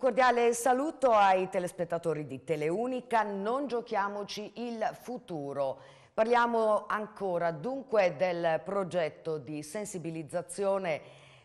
Un cordiale saluto ai telespettatori di Teleunica, non giochiamoci il futuro. Parliamo ancora dunque del progetto di sensibilizzazione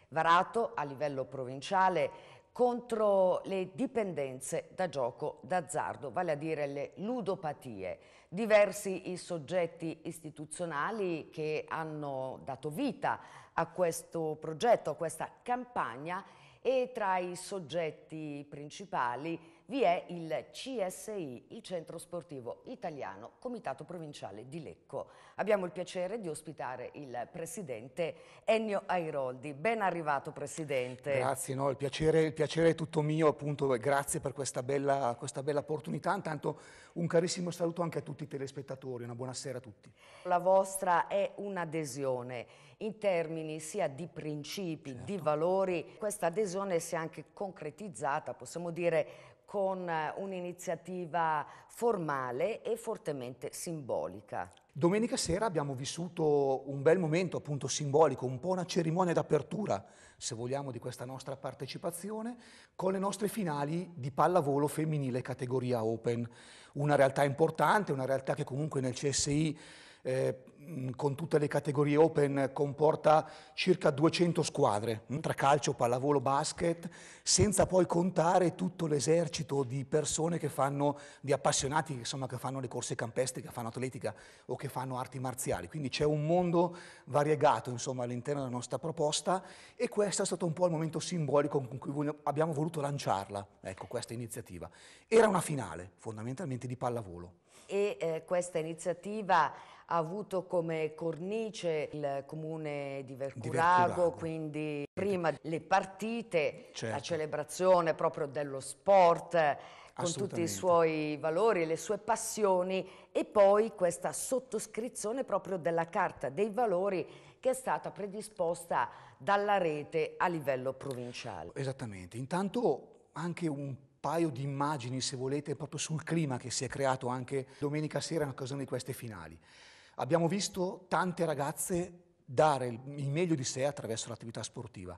varato a livello provinciale contro le dipendenze da gioco d'azzardo, vale a dire le ludopatie. Diversi i soggetti istituzionali che hanno dato vita a questo progetto, a questa campagna e tra i soggetti principali vi è il CSI, il Centro Sportivo Italiano, Comitato Provinciale di Lecco. Abbiamo il piacere di ospitare il presidente Ennio Airoldi. Ben arrivato presidente. Grazie, no? il, piacere, il, piacere, è tutto mio, appunto, grazie per questa bella, questa bella opportunità. Intanto un carissimo saluto anche a tutti i telespettatori, una buona sera a tutti. La vostra è un'adesione in termini sia di principi, certo. di valori. Questa adesione si è anche concretizzata, possiamo dire, con eh, un'iniziativa formale e fortemente simbolica. Domenica sera abbiamo vissuto un bel momento appunto simbolico, un po' una cerimonia d'apertura, se vogliamo, di questa nostra partecipazione, con le nostre finali di pallavolo femminile categoria Open. Una realtà importante, una realtà che comunque nel CSI eh, con tutte le categorie open comporta circa 200 squadre, tra calcio, pallavolo, basket, senza poi contare tutto l'esercito di persone che fanno, di appassionati insomma, che fanno le corse campestre, che fanno atletica o che fanno arti marziali. Quindi c'è un mondo variegato insomma, all'interno della nostra proposta e questo è stato un po' il momento simbolico con cui abbiamo voluto lanciarla, ecco, questa iniziativa. Era una finale fondamentalmente di pallavolo. E eh, questa iniziativa ha avuto come cornice il comune di Vercurago, di Vercurago. quindi prima le partite, certo. la celebrazione proprio dello sport eh, con tutti i suoi valori, e le sue passioni e poi questa sottoscrizione proprio della Carta dei Valori che è stata predisposta dalla rete a livello provinciale. Esattamente, intanto anche un paio di immagini, se volete, proprio sul clima che si è creato anche domenica sera in occasione di queste finali. Abbiamo visto tante ragazze dare il meglio di sé attraverso l'attività sportiva.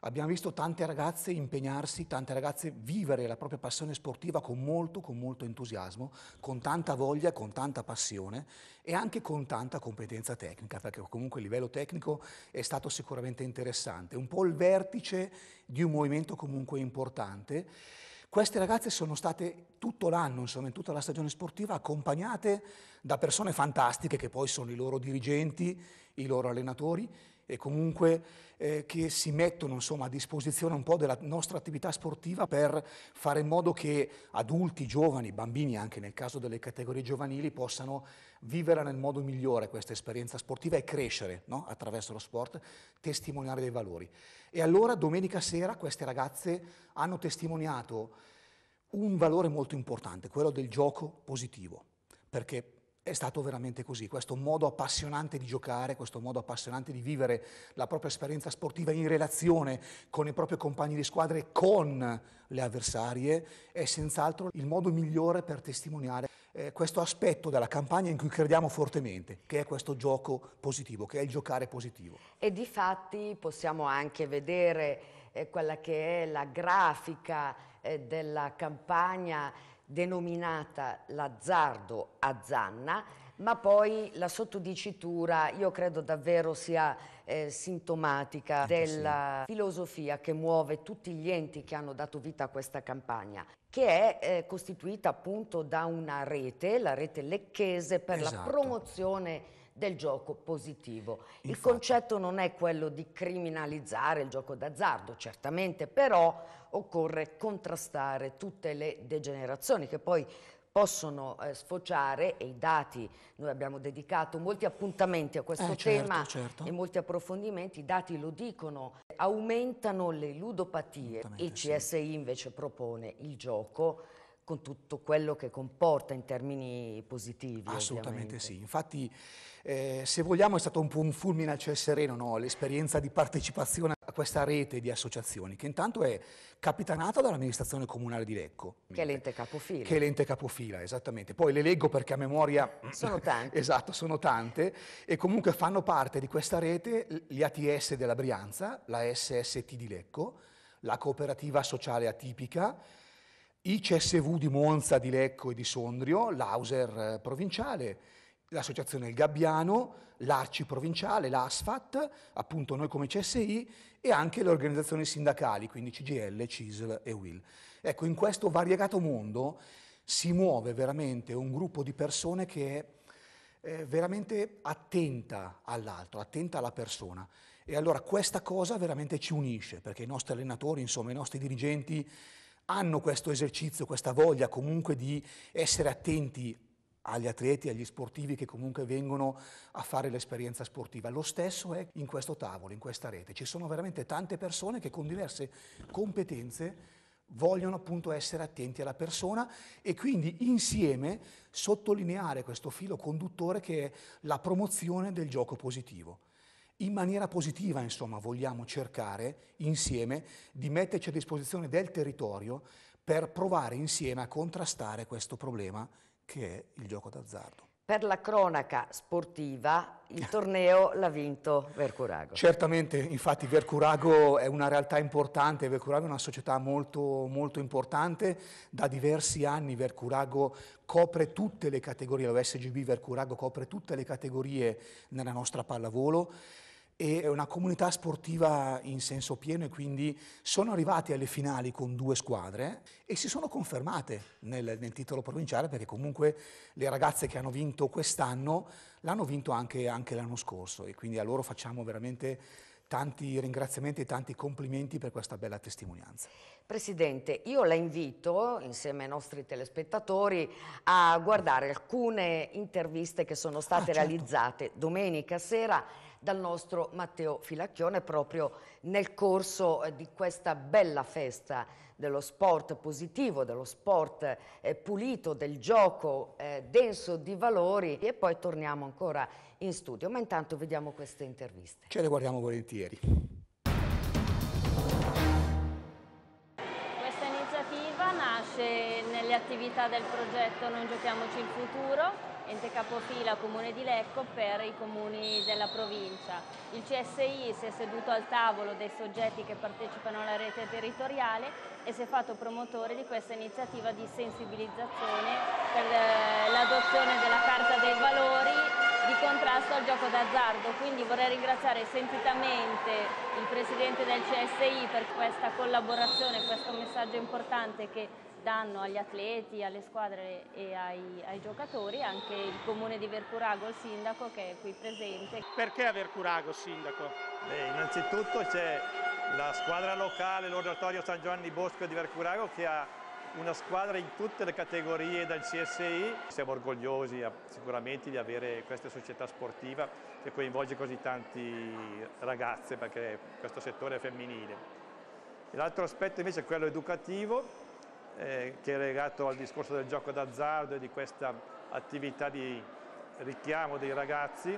Abbiamo visto tante ragazze impegnarsi, tante ragazze vivere la propria passione sportiva con molto, con molto entusiasmo, con tanta voglia, con tanta passione e anche con tanta competenza tecnica, perché comunque il livello tecnico è stato sicuramente interessante, un po' il vertice di un movimento comunque importante queste ragazze sono state tutto l'anno, insomma, in tutta la stagione sportiva, accompagnate da persone fantastiche che poi sono i loro dirigenti, i loro allenatori e comunque eh, che si mettono insomma, a disposizione un po' della nostra attività sportiva per fare in modo che adulti, giovani, bambini anche nel caso delle categorie giovanili possano vivere nel modo migliore questa esperienza sportiva e crescere no? attraverso lo sport, testimoniare dei valori. E allora domenica sera queste ragazze hanno testimoniato un valore molto importante, quello del gioco positivo, perché è stato veramente così, questo modo appassionante di giocare, questo modo appassionante di vivere la propria esperienza sportiva in relazione con i propri compagni di squadra e con le avversarie, è senz'altro il modo migliore per testimoniare eh, questo aspetto della campagna in cui crediamo fortemente, che è questo gioco positivo, che è il giocare positivo. E di fatti possiamo anche vedere eh, quella che è la grafica eh, della campagna denominata l'azzardo a Zanna, ma poi la sottodicitura io credo davvero sia eh, sintomatica della sì. filosofia che muove tutti gli enti che hanno dato vita a questa campagna, che è eh, costituita appunto da una rete, la rete lecchese per esatto. la promozione del gioco positivo. Infatti. Il concetto non è quello di criminalizzare il gioco d'azzardo, certamente, però occorre contrastare tutte le degenerazioni che poi possono eh, sfociare e i dati, noi abbiamo dedicato molti appuntamenti a questo eh, certo, tema certo, certo. e molti approfondimenti, i dati lo dicono, aumentano le ludopatie, il CSI sì. invece propone il gioco con tutto quello che comporta in termini positivi. Assolutamente ovviamente. sì, infatti eh, se vogliamo è stato un po' un fulmine al ciel sereno no? l'esperienza di partecipazione a questa rete di associazioni che intanto è capitanata dall'amministrazione comunale di Lecco. Che è l'ente capofila. Che è l'ente capofila, esattamente. Poi le leggo perché a memoria... Sono tante. esatto, sono tante e comunque fanno parte di questa rete gli ATS della Brianza, la SST di Lecco, la cooperativa sociale atipica, i CSV di Monza, di Lecco e di Sondrio, l'Auser eh, provinciale, l'associazione Il Gabbiano, l'Arci provinciale, l'ASFAT, appunto noi come CSI e anche le organizzazioni sindacali, quindi CGL, CISL e WIL. Ecco, in questo variegato mondo si muove veramente un gruppo di persone che è veramente attenta all'altro, attenta alla persona. E allora questa cosa veramente ci unisce, perché i nostri allenatori, insomma i nostri dirigenti, hanno questo esercizio, questa voglia comunque di essere attenti agli atleti, agli sportivi che comunque vengono a fare l'esperienza sportiva. Lo stesso è in questo tavolo, in questa rete. Ci sono veramente tante persone che con diverse competenze vogliono appunto essere attenti alla persona e quindi insieme sottolineare questo filo conduttore che è la promozione del gioco positivo. In maniera positiva, insomma, vogliamo cercare insieme di metterci a disposizione del territorio per provare insieme a contrastare questo problema che è il gioco d'azzardo. Per la cronaca sportiva il torneo l'ha vinto Vercurago. Certamente, infatti Vercurago è una realtà importante, Vercurago è una società molto, molto importante, da diversi anni Vercurago copre tutte le categorie, l'OSGB Vercurago copre tutte le categorie nella nostra pallavolo è una comunità sportiva in senso pieno e quindi sono arrivati alle finali con due squadre e si sono confermate nel, nel titolo provinciale perché comunque le ragazze che hanno vinto quest'anno l'hanno vinto anche, anche l'anno scorso e quindi a loro facciamo veramente tanti ringraziamenti e tanti complimenti per questa bella testimonianza. Presidente, io la invito, insieme ai nostri telespettatori, a guardare alcune interviste che sono state ah, certo. realizzate domenica sera dal nostro Matteo Filacchione proprio nel corso eh, di questa bella festa dello sport positivo, dello sport eh, pulito, del gioco eh, denso di valori e poi torniamo ancora in studio, ma intanto vediamo queste interviste. Ce le guardiamo volentieri. attività del progetto Non giochiamoci il futuro, ente capofila Comune di Lecco per i comuni della provincia. Il CSI si è seduto al tavolo dei soggetti che partecipano alla rete territoriale e si è fatto promotore di questa iniziativa di sensibilizzazione per eh, l'adozione della Carta dei Valori di contrasto al gioco d'azzardo, quindi vorrei ringraziare sentitamente il Presidente del CSI per questa collaborazione, questo messaggio importante che danno agli atleti, alle squadre e ai, ai giocatori, anche il comune di Vercurago, il sindaco che è qui presente. Perché a Vercurago, sindaco? Beh, innanzitutto c'è la squadra locale, l'Oratorio San Giovanni Bosco di Vercurago che ha una squadra in tutte le categorie dal CSI. Siamo orgogliosi eh, sicuramente di avere questa società sportiva che coinvolge così tanti ragazze perché questo settore è femminile. L'altro aspetto invece è quello educativo eh, che è legato al discorso del gioco d'azzardo e di questa attività di richiamo dei ragazzi.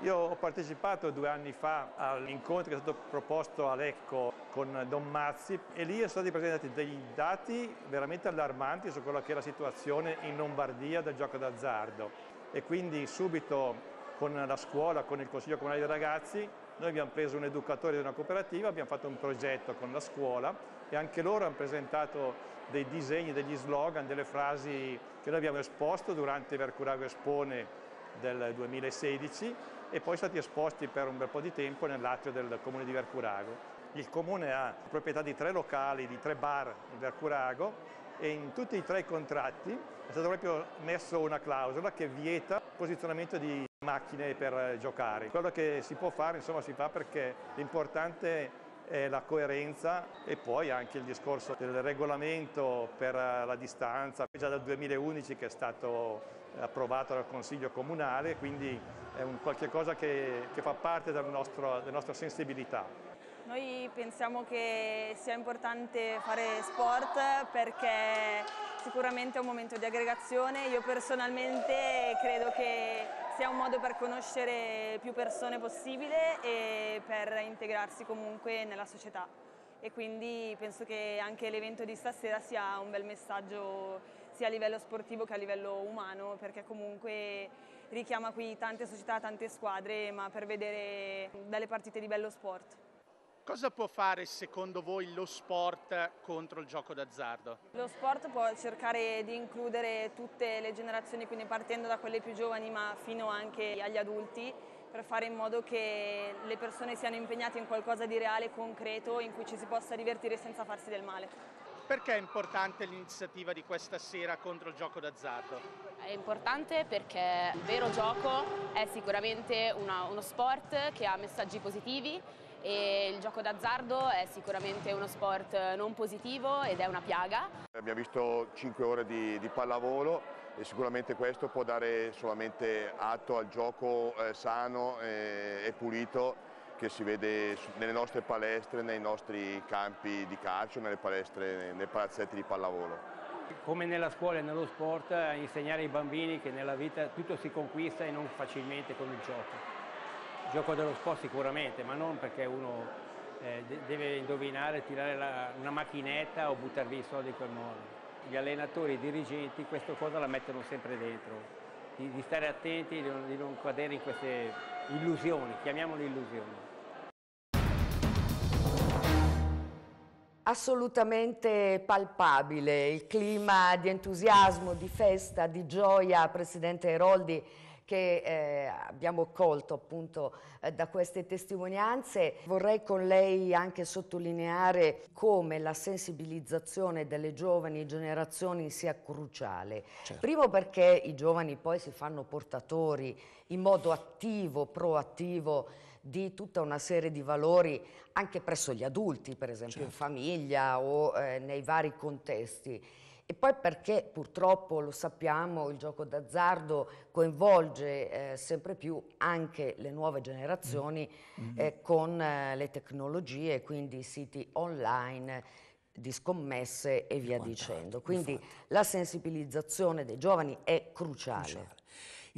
Io ho partecipato due anni fa all'incontro che è stato proposto a Lecco con Don Mazzi e lì sono stati presentati dei dati veramente allarmanti su quella che è la situazione in Lombardia del gioco d'azzardo e quindi subito con la scuola, con il Consiglio Comunale dei Ragazzi noi abbiamo preso un educatore di una cooperativa, abbiamo fatto un progetto con la scuola e anche loro hanno presentato dei disegni, degli slogan, delle frasi che noi abbiamo esposto durante Vercurago Espone del 2016 e poi stati esposti per un bel po' di tempo nell'atrio del comune di Vercurago. Il comune ha proprietà di tre locali, di tre bar in Vercurago e in tutti e tre i contratti è stata proprio messa una clausola che vieta il posizionamento di macchine per eh, giocare. Quello che si può fare insomma si fa perché l'importante è la coerenza e poi anche il discorso del regolamento per eh, la distanza, già dal 2011 che è stato eh, approvato dal Consiglio Comunale, quindi è un qualche cosa che, che fa parte nostro, della nostra sensibilità. Noi pensiamo che sia importante fare sport perché sicuramente è un momento di aggregazione, io personalmente credo che sia un modo per conoscere più persone possibile e per integrarsi comunque nella società e quindi penso che anche l'evento di stasera sia un bel messaggio sia a livello sportivo che a livello umano perché comunque richiama qui tante società, tante squadre ma per vedere delle partite di bello sport. Cosa può fare secondo voi lo sport contro il gioco d'azzardo? Lo sport può cercare di includere tutte le generazioni, quindi partendo da quelle più giovani ma fino anche agli adulti, per fare in modo che le persone siano impegnate in qualcosa di reale, concreto, in cui ci si possa divertire senza farsi del male. Perché è importante l'iniziativa di questa sera contro il gioco d'azzardo? È importante perché il vero gioco è sicuramente una, uno sport che ha messaggi positivi e il gioco d'azzardo è sicuramente uno sport non positivo ed è una piaga. Abbiamo visto 5 ore di, di pallavolo e sicuramente questo può dare solamente atto al gioco eh, sano eh, e pulito che si vede nelle nostre palestre, nei nostri campi di calcio, nelle palestre, nei palazzetti di pallavolo. Come nella scuola e nello sport, eh, insegnare ai bambini che nella vita tutto si conquista e non facilmente con il gioco gioco dello sport sicuramente, ma non perché uno eh, deve indovinare, tirare la, una macchinetta o buttare via i soldi in quel modo. Gli allenatori, i dirigenti, questa cosa la mettono sempre dentro, di, di stare attenti, di non, di non cadere in queste illusioni, chiamiamole illusioni. Assolutamente palpabile il clima di entusiasmo, di festa, di gioia, Presidente Eroldi, che eh, abbiamo colto appunto eh, da queste testimonianze. Vorrei con lei anche sottolineare come la sensibilizzazione delle giovani generazioni sia cruciale. Certo. Primo perché i giovani poi si fanno portatori in modo attivo, proattivo di tutta una serie di valori anche presso gli adulti, per esempio certo. in famiglia o eh, nei vari contesti. E poi perché purtroppo lo sappiamo, il gioco d'azzardo coinvolge eh, sempre più anche le nuove generazioni mm. Mm-hmm. eh, con eh, le tecnologie, quindi siti online di scommesse e via dicendo. Quindi infatti. la sensibilizzazione dei giovani è cruciale. cruciale.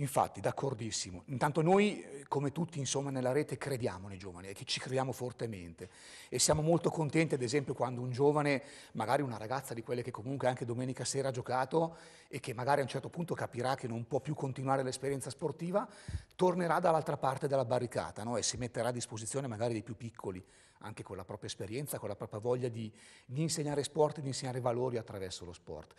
Infatti, d'accordissimo. Intanto noi, eh, come tutti, insomma, nella rete crediamo nei giovani e ci crediamo fortemente e siamo molto contenti, ad esempio, quando un giovane, magari una ragazza di quelle che comunque anche domenica sera ha giocato e che magari a un certo punto capirà che non può più continuare l'esperienza sportiva, tornerà dall'altra parte della barricata no? e si metterà a disposizione magari dei più piccoli, anche con la propria esperienza, con la propria voglia di, di insegnare sport e di insegnare valori attraverso lo sport.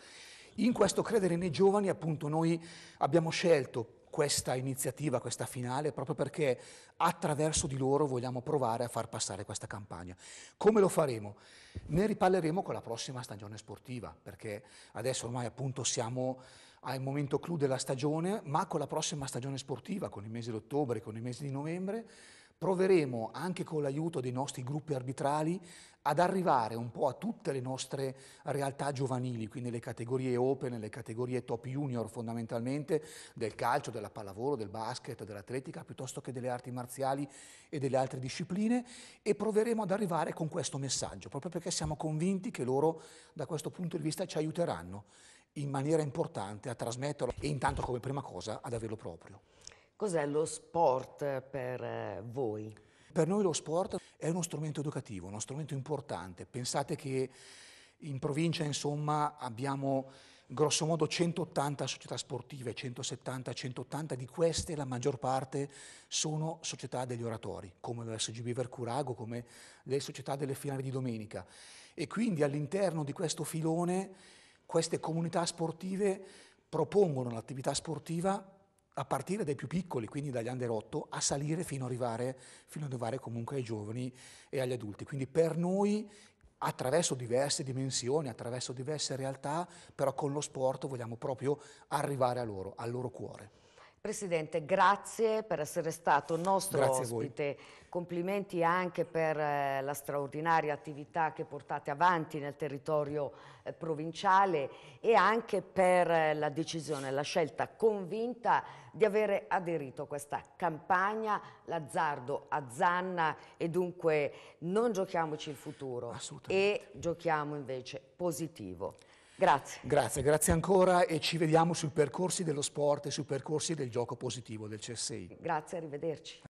In questo credere nei giovani appunto noi abbiamo scelto questa iniziativa, questa finale, proprio perché attraverso di loro vogliamo provare a far passare questa campagna. Come lo faremo? Ne riparleremo con la prossima stagione sportiva, perché adesso ormai appunto siamo al momento clou della stagione, ma con la prossima stagione sportiva, con i mesi d'ottobre, con i mesi di novembre, proveremo anche con l'aiuto dei nostri gruppi arbitrali ad arrivare un po' a tutte le nostre realtà giovanili, quindi nelle categorie open, nelle categorie top junior fondamentalmente, del calcio, della pallavolo, del basket, dell'atletica, piuttosto che delle arti marziali e delle altre discipline e proveremo ad arrivare con questo messaggio, proprio perché siamo convinti che loro da questo punto di vista ci aiuteranno in maniera importante a trasmetterlo e intanto come prima cosa ad averlo proprio. Cos'è lo sport per eh, voi? Per noi lo sport è uno strumento educativo, uno strumento importante. Pensate che in provincia, insomma, abbiamo grossomodo 180 società sportive, 170, 180, di queste la maggior parte sono società degli oratori, come l'SGB Vercurago, come le società delle finali di domenica. E quindi all'interno di questo filone queste comunità sportive propongono l'attività sportiva a partire dai più piccoli, quindi dagli under 8, a salire fino ad arrivare, fino ad arrivare comunque ai giovani e agli adulti. Quindi per noi attraverso diverse dimensioni, attraverso diverse realtà, però con lo sport vogliamo proprio arrivare a loro, al loro cuore. Presidente, grazie per essere stato nostro grazie ospite. Complimenti anche per eh, la straordinaria attività che portate avanti nel territorio eh, provinciale e anche per eh, la decisione, la scelta convinta di avere aderito a questa campagna L'azzardo a Zanna e dunque non giochiamoci il futuro e giochiamo invece positivo. Grazie. Grazie, grazie ancora e ci vediamo sui percorsi dello sport e sui percorsi del gioco positivo del CSI. Grazie, arrivederci.